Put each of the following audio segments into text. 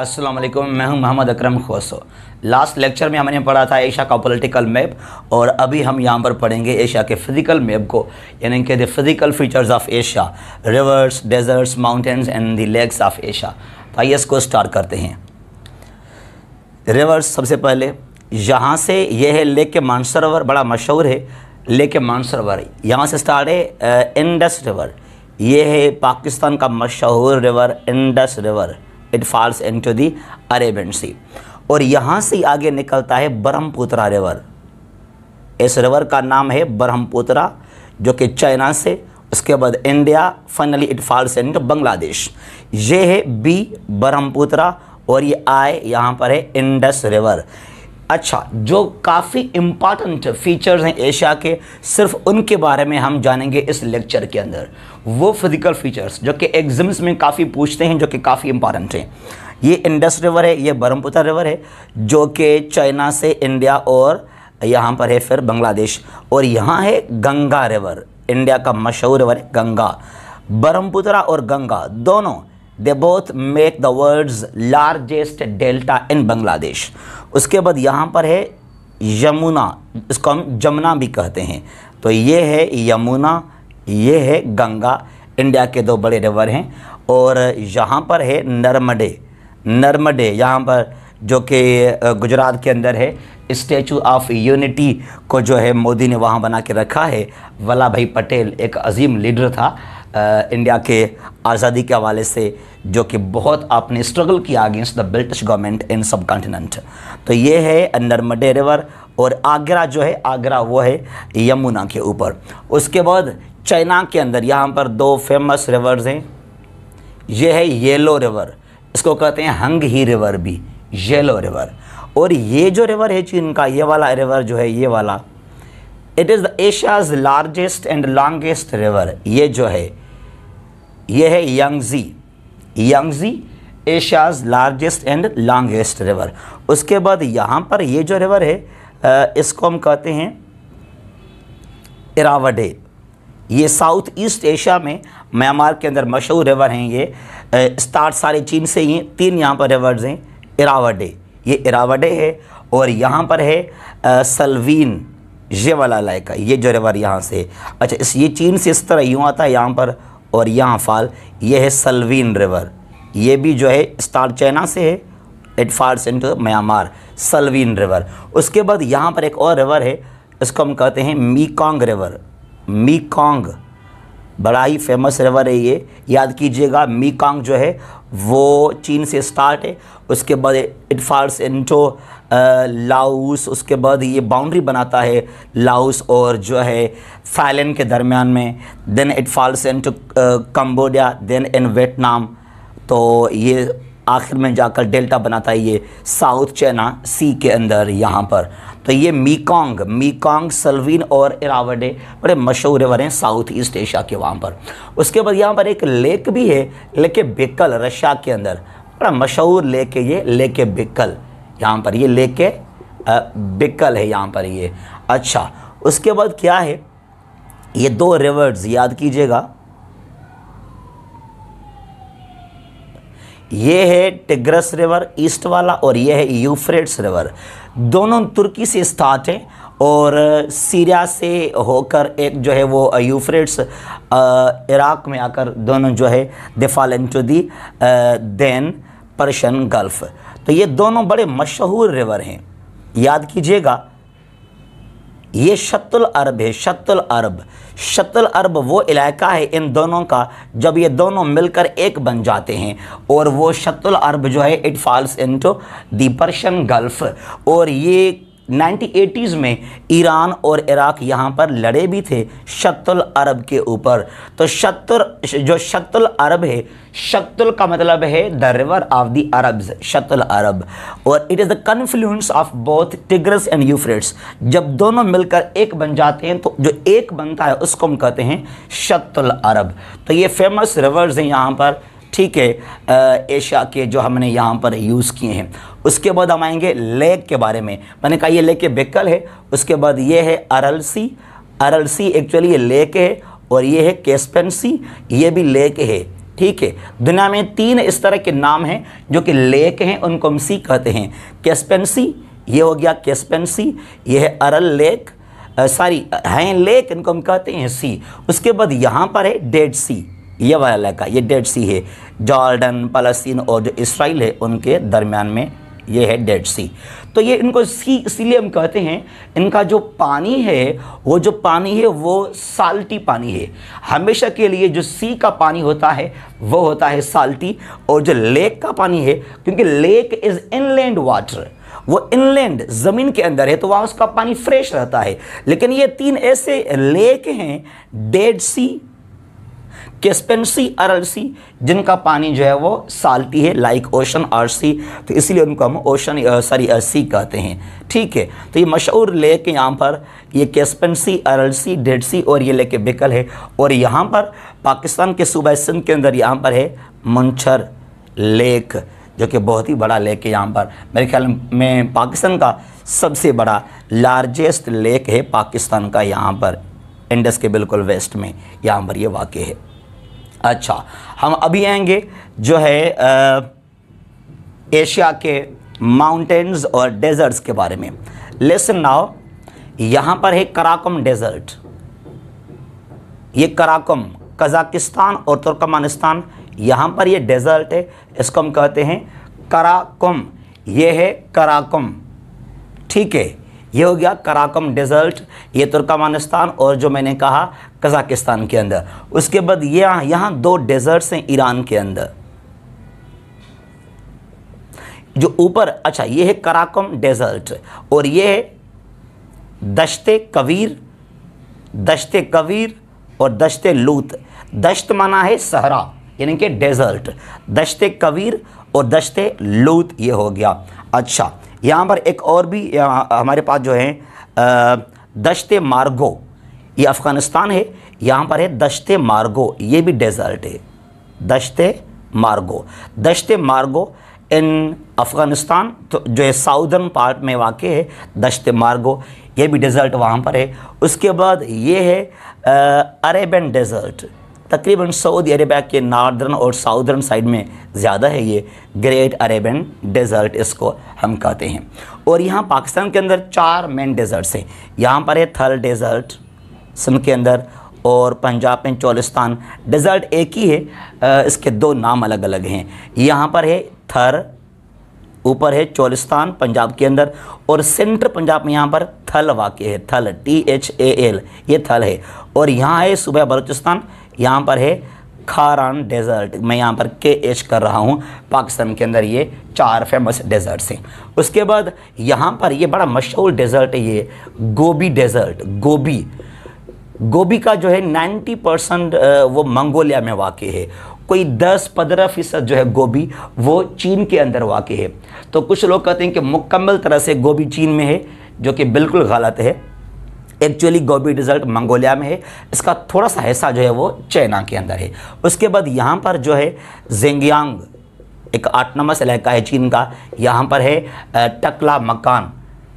असलम मैं हूं Mohammad Akram Khoso last lecture में हमने पढ़ा था एशिया का पॉलिटिकल मैप और अभी हम यहाँ पर पढ़ेंगे एशिया के फिज़िकल मैप को यानी कि the physical features of Asia rivers deserts mountains and the lakes of Asia तो आइए इसको स्टार्ट करते हैं रिवर्स सबसे पहले यहाँ से यह है लेक के मानसरोवर बड़ा मशहूर है लेके मानसरोवर यहाँ से स्टार्ट है इंडस रिवर ये है पाकिस्तान का मशहूर river Indus river it falls into the Arabian Sea और यहाँ से आगे निकलता है ब्रह्मपुत्रा रिवर इस रिवर का नाम है ब्रह्मपुत्रा जो कि चाइना से उसके बाद India finally it falls into Bangladesh ये है बी ब्रह्मपुत्रा और ये आए यहाँ पर है इंडस रिवर अच्छा जो काफ़ी इम्पॉर्टेंट फीचर्स हैं एशिया के सिर्फ उनके बारे में हम जानेंगे इस लेक्चर के अंदर वो फिजिकल फीचर्स जो कि एग्जाम्स में काफ़ी पूछते हैं जो कि काफ़ी इम्पॉर्टेंट हैं ये इंडस रिवर है ये ब्रह्मपुत्र रिवर है जो कि चाइना से इंडिया और यहाँ पर है फिर बांग्लादेश और यहाँ है गंगा रिवर इंडिया का मशहूर रिवर है गंगा ब्रह्मपुत्रा और गंगा दोनों they both make the world's largest delta in Bangladesh उसके बाद यहाँ पर है यमुना इसको हम जमुना भी कहते हैं तो ये है यमुना ये है गंगा इंडिया के दो बड़े रिवर हैं और यहाँ पर है नर्मडे नर्मदे यहाँ पर जो कि गुजरात के अंदर है स्टेचू ऑफ यूनिटी को जो है मोदी ने वहाँ बना के रखा है वल्लभ भाई पटेल एक अजीम लीडर था इंडिया के आज़ादी के हवाले से जो कि बहुत आपने स्ट्रगल किया against the British government in subcontinent तो ये है नर्मदे रिवर और आगरा जो है आगरा वो है यमुना के ऊपर उसके बाद चाइना के अंदर यहाँ पर दो फेमस रिवर्स हैं ये है येलो रिवर इसको कहते हैं हंग ही रिवर भी येलो रिवर और ये जो रिवर है चीन का ये वाला रिवर जो है ये वाला it is the Asia's largest and longest river ये जो है ये है Yangtze Yangtze Asia's largest and longest river उसके बाद यहाँ पर ये जो रिवर है इसको हम कहते हैं इरावडे ये साउथ ईस्ट एशिया में म्यांमार के अंदर मशहूर रिवर हैं ये स्टार्ट सारे चीन से ही तीन यहाँ पर रिवर्स हैं इरावडे ये इरावडे है और यहाँ पर है सलवीन ये वाला लाइका ये जो रिवर यहाँ से अच्छा इस ये चीन से इस तरह यूँ आता है यहाँ पर और यह अफ़ाल ये है सलवीन रिवर ये भी जो है स्टार चाइना से है it falls into Myanmar Salween river उसके बाद यहाँ पर एक और रिवर है इसको हम कहते हैं मीकोंग रिवर मीकांग बड़ा ही फेमस रिवर है ये याद कीजिएगा मीकांग जो है वो चीन से स्टार्ट है उसके बाद इट फॉल्स इनटू लाउस उसके बाद ये बाउंड्री बनाता है लाउस और जो है फाइलैंड के दरमियान में then it falls into Cambodia then in Vietnam तो ये आखिर में जाकर डेल्टा बनाता है ये साउथ चाइना सी के अंदर यहाँ पर तो ये मीकोंग मीकोंग सलवीन और इरावडे बड़े मशहूर वर हैं साउथ ईस्ट एशिया के वहाँ पर उसके बाद यहाँ पर एक लेक भी है लेक बिकल रशिया के अंदर बड़ा मशहूर लेक है ये लेक बिकल यहाँ पर ये लेक बिकल है यहाँ पर ये अच्छा उसके बाद क्या है ये दो रिवर्स याद कीजिएगा ये है टिग्रस रिवर ईस्ट वाला और ये है यूफ्रेट्स रिवर दोनों तुर्की से स्टार्ट हैं और सीरिया से होकर एक जो है वो यूफ्रेट्स इराक में आकर दोनों जो है they fall to the then Persian Gulf तो ये दोनों बड़े मशहूर रिवर हैं याद कीजिएगा ये शतुल अरब है शतुल अरब शतुल अरब वो इलाका है इन दोनों का जब ये दोनों मिलकर एक बन जाते हैं और वो शतुल अरब जो है it falls into to Persian Gulf और ये नाइनटीन में ईरान और इराक यहाँ पर लड़े भी थे शक्तुल अरब के ऊपर तो शक्तुल जो शक्तुल अरब है शक्तुल का मतलब है the river of the Arabs Shatt al Arab और it is the confluence of both Tigris and Euphrates जब दोनों मिलकर एक बन जाते हैं तो जो एक बनता है उसको हम कहते हैं शतुल अरब तो ये फेमस रिवर्स हैं यहाँ पर ठीक है एशिया के जो हमने यहाँ पर यूज़ किए हैं उसके बाद हम आएंगे लेक के बारे में मैंने कहा ये लेक बेकल है उसके बाद ये है अरलसी अरलसी एक्चुअली ये लेक है और ये है केसपेंसी ये भी लेक है ठीक है दुनिया में तीन इस तरह के नाम हैं जो कि लेक हैं उनको हम सी कहते हैं केसपेंसी ये हो गया केसपेंसी ये है अरल लेक सॉरी हैं लेक इनको हम कहते हैं सी उसके बाद यहाँ पर है डेड सी ये वाला इलाका ये डेड सी है जॉर्डन पलस्तीन और जो इसराइल है उनके दरमियान में ये है डेड सी तो ये इनको सी इसीलिए हम कहते हैं इनका जो पानी है वो जो पानी है वो साल्टी पानी है हमेशा के लिए जो सी का पानी होता है वो होता है साल्टी और जो लेक का पानी है क्योंकि लेक इज़ इनलैंड वाटर वो इनलैंड ज़मीन के अंदर है तो वहाँ उसका पानी फ्रेश रहता है लेकिन ये तीन ऐसे लेक हैं डेड सी केस्पेंसी अरलसी जिनका पानी जो है वो सालती है लाइक ओशन आर सी तो इसलिए उनको हम ओशन सॉरी सी कहते हैं ठीक है तो ये मशहूर लेक यहाँ पर ये केस्पेंसी अरलसी डेड सी और ये लेक बिकल है और यहाँ पर पाकिस्तान के सूबा सिंध के अंदर यहाँ पर है मंछर लेक जो कि बहुत ही बड़ा लेक है यहाँ पर मेरे ख्याल में पाकिस्तान का सबसे बड़ा लार्जेस्ट लेक है पाकिस्तान का यहाँ पर इंडस के बिल्कुल वेस्ट में यहाँ पर ये वाक़ है अच्छा हम अभी आएंगे जो है आ, एशिया के माउंटेन्स और डेजर्ट्स के बारे में लेसन नाउ यहाँ पर है कराकम डेजर्ट ये कराकम कजाकिस्तान और तुर्कमानिस्तान यहाँ पर ये डेजर्ट है इसको हम कहते हैं कराकम ये है कराकम ठीक है ये हो गया कराकम डेजर्ट ये तुर्कमानिस्तान और जो मैंने कहा कज़ाकिस्तान के अंदर उसके बाद ये यहाँ यहाँ दो डेजर्ट्स हैं ईरान के अंदर जो ऊपर अच्छा ये है कराकम डेजर्ट और ये है दश्ते कबीर दश्ते कबीर और दश्ते लूत दश्त माना है सहरा यानी कि डेजर्ट दश्ते कबीर और दश्ते लूत ये हो गया अच्छा यहाँ पर एक और भी हमारे पास जो है दशते मार्गो ये अफ़गानिस्तान है यहाँ पर है दशते मार्गो ये भी डेजर्ट है दशते मार्गो दशते मार्गो इन अफ़गानिस्तान तो जो है साउदर्न पार्ट में वाक़ है दशते मार्गो ये भी डेजर्ट वहाँ पर है उसके बाद ये है अरेबन डेजर्ट तकरीबन सऊदी अरेबिया के नार्दर्न और साउदर्न साइड में ज़्यादा है ये ग्रेट अरेबियन डेजर्ट इसको हम कहते हैं और यहाँ पाकिस्तान के अंदर चार मेन डेजर्ट्स हैं यहाँ पर है थल डेजर्ट सिंध के अंदर और पंजाब में चौलिस्तान डेजर्ट एक ही है इसके दो नाम अलग अलग हैं यहाँ पर है थर ऊपर है चौलिस्तान पंजाब के अंदर और सेंट्रल पंजाब में यहाँ पर थल वाक़ है थल टी एच ए एल ये थल है और यहाँ है सुबह बलूचिस्तान यहाँ पर है खारान डेजर्ट मैं यहाँ पर के एच कर रहा हूँ पाकिस्तान के अंदर ये चार फेमस डेजर्ट्स हैं उसके बाद यहाँ पर ये बड़ा मशहूर डेजर्ट है ये गोभी डेजर्ट गोभी गोभी का जो है 90 परसेंट वो मंगोलिया में वाक़ है कोई 10 पंद्रह फीसद जो है गोभी वो चीन के अंदर वाक़ है तो कुछ लोग कहते हैं कि मुकम्मल तरह से गोभी चीन में है जो कि बिल्कुल गलत है एक्चुअली गोबी डिज़र्ट मंगोलिया में है इसका थोड़ा सा हिस्सा जो है वो चाइना के अंदर है उसके बाद यहाँ पर जो है जेंगयांग एक आटनमस इलाका है चीन का यहाँ पर है टकला मकान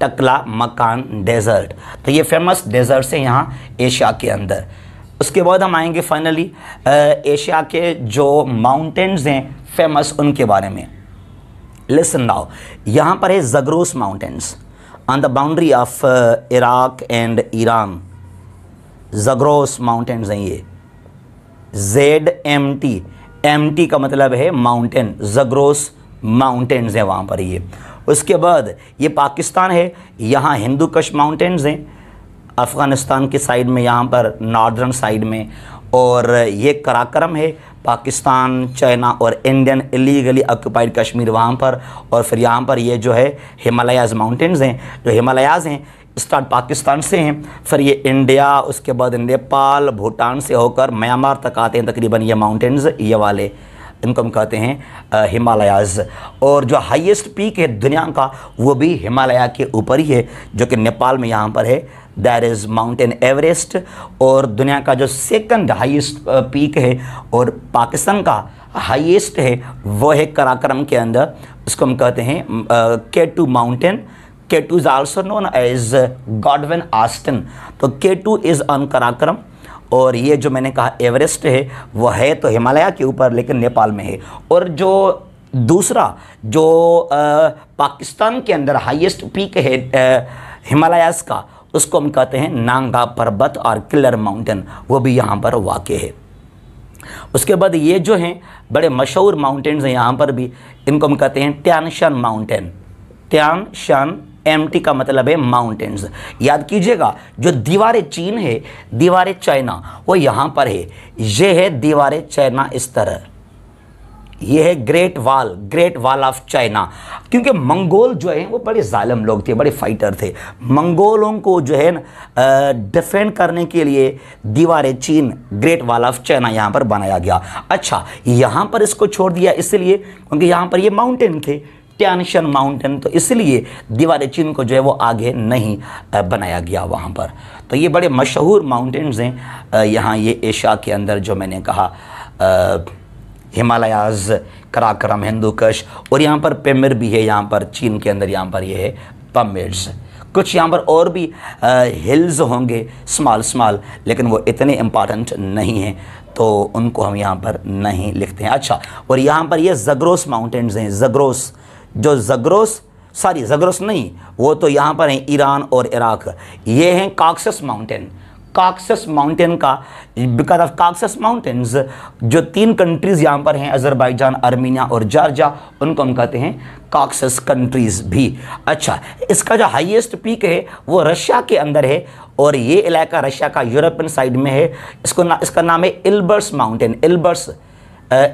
टकला मकान डेजर्ट तो ये फेमस डेजर्ट्स हैं यहाँ एशिया के अंदर उसके बाद हम आएंगे फाइनली एशिया के जो माउंटेन्स हैं फेमस उनके बारे में लिसन नाउ यहाँ पर है Zagros mountains on the boundary of uh, Iraq and Iran. Zagros mountains हैं ये Z M T M T का मतलब है माउंटेन जगरोस माउंटेन्स हैं वहाँ पर ये उसके बाद ये पाकिस्तान है यहाँ हिंदू कश माउंटेन्स हैं अफ़गानिस्तान के साइड में यहाँ पर नॉर्दर्न साइड में और ये कराक्रम है पाकिस्तान चाइना और इंडियन इलीगली ऑक्यूपाइड कश्मीर वहाँ पर और फिर यहाँ पर ये जो है हिमालयाज़ माउंटेंस हैं जो हिमालयाज़ हैं स्टार्ट पाकिस्तान से हैं फिर ये इंडिया उसके बाद नेपाल भूटान से होकर म्यांमार तक आते हैं तकरीबन ये माउंटेंस ये वाले इनको हम कहते हैं हिमालयाज और जो हाईएस्ट पीक है दुनिया का वो भी हिमालय के ऊपर ही है जो कि नेपाल में यहाँ पर है दैर इज़ माउंटेन एवरेस्ट और दुनिया का जो सेकंड हाईएस्ट पीक है और पाकिस्तान का हाईएस्ट है वो है कराक्रम के अंदर उसको हम कहते हैं K two mountain K two is also known as Godwin Austen तो K two is on Karakoram और ये जो मैंने कहा एवरेस्ट है वो है तो हिमालय के ऊपर लेकिन नेपाल में है और जो दूसरा जो आ, पाकिस्तान के अंदर हाईएस्ट पीक है हिमालयास का उसको हम कहते हैं नांगा पर्वत और किलर माउंटेन वो भी यहाँ पर वाक़ है उसके बाद ये जो हैं बड़े मशहूर माउंटेन्स हैं यहाँ पर भी इनको हम कहते हैं शान माउंटेन शान एम का मतलब है माउंटेन्स याद कीजिएगा जो दीवार चीन है दीवार चाइना वो यहाँ पर है ये है दीवार चाइना इस तरह ये है ग्रेट वाल ग्रेट वाल ऑफ चाइना क्योंकि मंगोल जो है वो बड़े जालम लोग थे बड़े फाइटर थे मंगोलों को जो है डिफेंड करने के लिए दीवार चीन ग्रेट वाल ऑफ चाइना यहाँ पर बनाया गया अच्छा यहाँ पर इसको छोड़ दिया इसलिए क्योंकि यहाँ पर ये माउंटेन थे टैनशन माउंटेन तो इसलिए दीवार चीन को जो है वो आगे नहीं बनाया गया वहाँ पर तो ये बड़े मशहूर माउंटेन्स हैं यहाँ ये एशिया के अंदर जो मैंने कहा हिमालयाज कराक्रम कश और यहाँ पर पेमिर भी है यहाँ पर चीन के अंदर यहाँ पर ये है पमेट्स कुछ यहाँ पर और भी आ, हिल्स होंगे स्मॉल स्मॉल लेकिन वो इतने इम्पॉर्टेंट नहीं हैं तो उनको हम यहाँ पर नहीं लिखते हैं अच्छा और यहाँ पर ये यह जगरोस माउंटेन्स हैं जगरोस जो जगरोस सॉरी जगरोस नहीं वो तो यहाँ पर हैं ईरान और इराक ये हैं काक्सस माउंटेन काक्सस माउंटेन का बिकॉज ऑफ काक्सस माउंटेन्स जो तीन कंट्रीज़ यहाँ पर हैं अजरबैजान आर्मीनिया और जॉर्जिया उनको हम कहते हैं काक्सस कंट्रीज़ भी अच्छा इसका जो हाईएस्ट पीक है वो रशिया के अंदर है और ये इलाका रशिया का यूरोपियन साइड में है इसको ना इसका नाम है Elburz mountain Elburz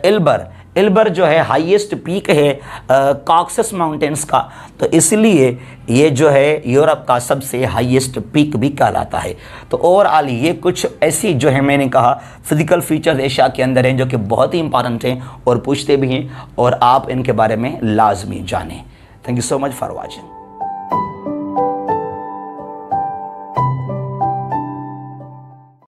Elburz Elburz जो है हाईएस्ट पीक है काक्सस माउंटेंस का तो इसलिए ये जो है यूरोप का सबसे हाईएस्ट पीक भी कहलाता है तो ओवरऑल ये कुछ ऐसी जो है मैंने कहा फिजिकल फीचर्स एशिया के अंदर हैं जो कि बहुत ही इंपॉर्टेंट हैं और पूछते भी हैं और आप इनके बारे में लाजमी जानें thank you so much for watching